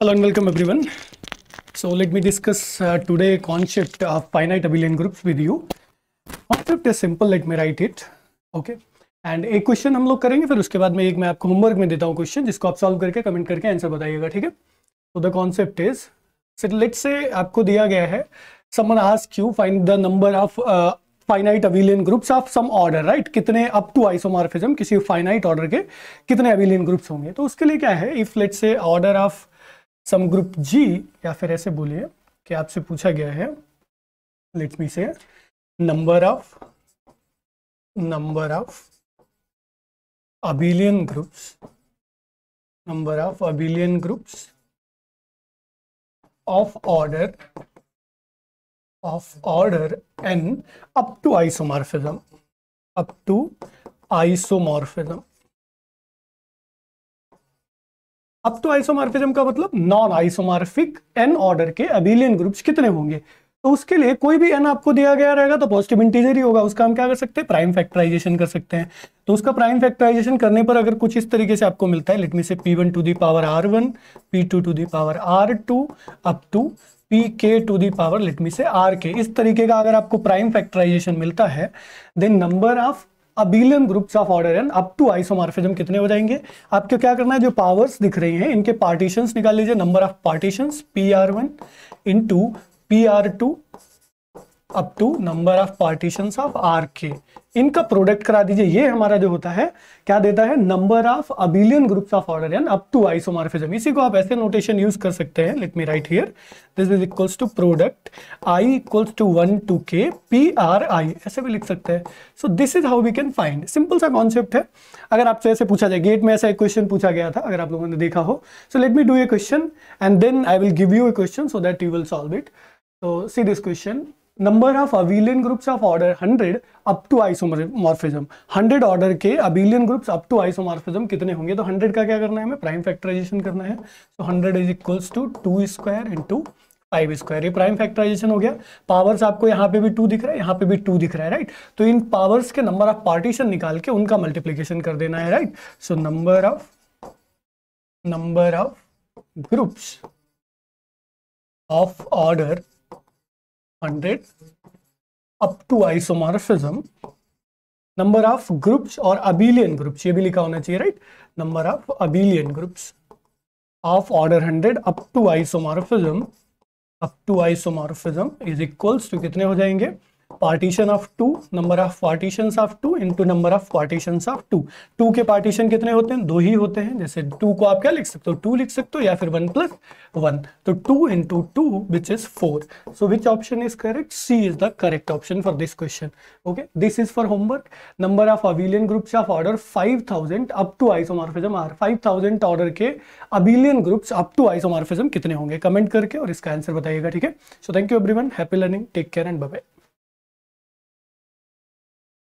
Hello and welcome everyone. So let me discuss uh, today concept of finite abelian groups with you. Concept is simple. Let me write it. Okay. And एक question हम लोग करेंगे फिर उसके बाद में एक मैं आपको होमवर्क में देता हूँ क्वेश्चन जिसको आप सॉल्व करके कमेंट करके आंसर बताइएगा ठीक है तो द कॉन्सेप्ट इज लेट से आपको दिया गया है someone ask you find the number of finite abelian groups of some order right कितने अप टू आइसोमॉर्फिज्म किसी फाइनाइट ऑर्डर के कितने अविलियन ग्रुप्स होंगे तो उसके लिए क्या है if let say order of group G या फिर ऐसे बोलिए कि आपसे पूछा गया है let me say number of number of abelian groups number of abelian groups of order of order N up to isomorphism up to isomorphism अब तो आइसोमार्फिज्म का मतलब नॉन आइसोमार्फिक एन ऑर्डर के अबिलियन ग्रुप्स कितने होंगे तो उसके लिए कोई भी एन आपको दिया गया रहेगा तो पॉजिटिव इंटीजर ही होगा उसका हम क्या कर सकते हैं प्राइम फैक्टराइजेशन कर सकते हैं तो उसका प्राइम फैक्टराइजेशन करने पर अगर कुछ इस तरीके से आपको मिलता है let me say P one to the power R one P two to the power R two up to P K to the power let say R K इस तरीके का अगर आपको प्राइम फैक्टराइजेशन मिलता है then number of abelian groups of order N up to isomorphism कितने हो जाएंगे आपको क्या करना है जो पावर्स दिख रही हैं इनके पार्टीशन निकाल लीजिए number of partition P R one into P R two up to number of partition of R K इनका प्रोडक्ट करा दीजिए ये हमारा जो होता है क्या देता है number of abelian groups of order up to isomorphism इसी को आप ऐसे नोटेशन यूज कर सकते हैं let me write here this is equals to product I equals to one to K P R I ऐसे भी लिख सकते हैं so this is how we can find simple सा कॉन्सेप्ट है अगर आपसे ऐसे पूछा जाए गेट में ऐसा एक क्वेश्चन पूछा गया था अगर आप लोगों ने देखा हो so let me do a question and then I will give you a question so that you will solve it So see this question number of abelian groups of order 100 up to isomorphism 100 order के abelian groups up to isomorphism कितने होंगे तो 100 का क्या करना है हमें prime factorisation करना है तो 100 is equals to two square into five square ये प्राइम फैक्टराइजेशन हो गया पावर्स आपको यहाँ पे भी टू दिख रहा है यहाँ पे भी टू दिख रहा है राइट तो इन पावर्स के नंबर ऑफ पार्टीशन निकाल के उनका मल्टीप्लीकेशन कर देना है right so number of number of groups of order 100 up to isomorphism number of groups or abelian groups ये भी लिखा होना चाहिए right number of abelian groups of order 100 up to isomorphism up to isomorphism is equals to कितने हो जाएंगे partition of two number of partition of two into number of partition of two two के partition कितने होते हैं दो ही होते हैं जैसे टू को आप क्या लिख सकते हो टू लिख सकते हो या फिर वन प्लस वन तो two into two which is four so which option is correct C is the correct option for this question okay this is for homework number of abelian groups of order five thousand up to isomorphism are five thousand order के abelian groups up to isomorphism कितने होंगे comment करके और इसका answer बताइएगा ठीक है so thank you everyone happy learning take care and bye